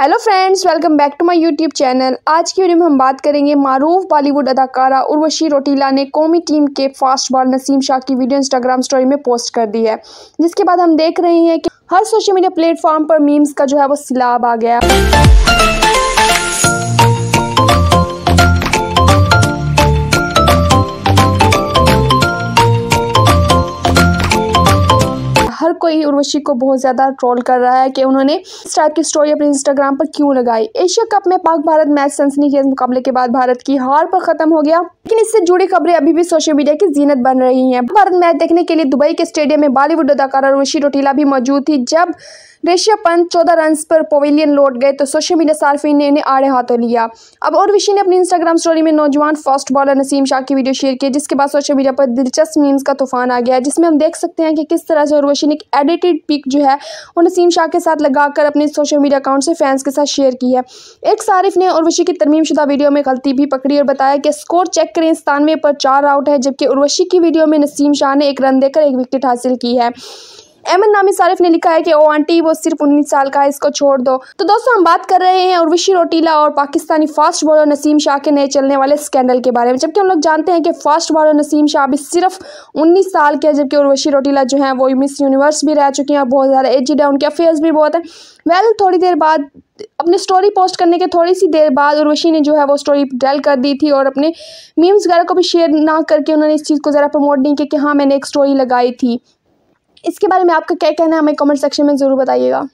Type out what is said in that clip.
hello friends welcome back to my YouTube channel आज की video में हम बात करेंगे मारूफ बॉलीवुड अदाकारा उर्वशी रोटीला ने कौमी टीम के फास्ट बॉल नसीम शाह की वीडियो इंस्टाग्राम स्टोरी में पोस्ट कर दी है जिसके बाद हम देख रहे हैं कि हर सोशल मीडिया प्लेटफॉर्म पर मीम्स का जो है वो सिलाब आ गया को ही उर्वशी को बहुत ज़्यादा ट्रोल कर रहा है कि उन्होंने इस टाइप की स्टोरी अपने इंस्टाग्राम पर क्यों लगाई एशिया कप में पाक भारत मैच सनसनी के मुकाबले के बाद भारत की हार पर खत्म हो गया लेकिन इससे जुड़ी खबरें अभी भी सोशल मीडिया की जीनत बन रही है भारत मैच देखने के लिए दुबई के स्टेडियम में बॉलीवुड अदाकारा उर्वशी रोटीला भी मौजूद थी जब ऋषभ पंत चौदह रन पर पवेलियन लौट गए तो सोशल मीडिया सार्फिन ने इन्हें आड़े हाथों लिया अब और विशी ने अपनी इंस्टाग्राम स्टोरी में नौजवान फास्ट बॉलर नसीम शाह की वीडियो शेयर की जिसके बाद सोशल मीडिया पर दिलचस्प मीम्स का तूफान आ गया जिसमें हम देख सकते हैं कि किस तरह से उर्वशी ने एक एडिटेड पिक जो है वो नसीम शाह के साथ लगाकर अपने सोशल मीडिया अकाउंट से फैंस के साथ शेयर की है एक सारिफ ने उर्वशी की तरमीम शुदा वीडियो में गलती भी पकड़ी और बताया कि स्कोर चेक करें सतानवे पर चार आउट है जबकि उर्वशी की वीडियो में नसीम शाह ने एक रन देकर एक विकेट हासिल की है अहमद नामी सारिफ ने लिखा है कि ओ आंटी वो सिर्फ उन्नीस साल का है इसको छोड़ दो तो दोस्तों हम बात कर रहे हैं उर्वशी रोटीला और Pakistani fast bowler Naseem Shah के नए चलने वाले स्कैंडल के बारे में जबकि हम लोग जानते हैं कि फास्ट बॉलर नसीम शाह भी सिर्फ उन्नीस साल के हैं जबकि उर्वशी रोटीला जो है वो मिस यूनिवर्स भी रह चुकी हैं और बहुत ज़्यादा एजिड है उनके अफेयर्स भी बहुत हैं वेल थोड़ी देर बाद अपने स्टोरी पोस्ट करने के थोड़ी सी देर बाद उर्वशी ने जो है वो स्टोरी डेल कर दी थी और अपने मीम्स वगैरह को भी शेयर ना करके उन्होंने इस चीज़ को ज़रा प्रमोट नहीं किया कि हाँ मैंने एक स्टोरी लगाई थी इसके बारे में आपका क्या कहना है हमें कमेंट सेक्शन में ज़रूर बताइएगा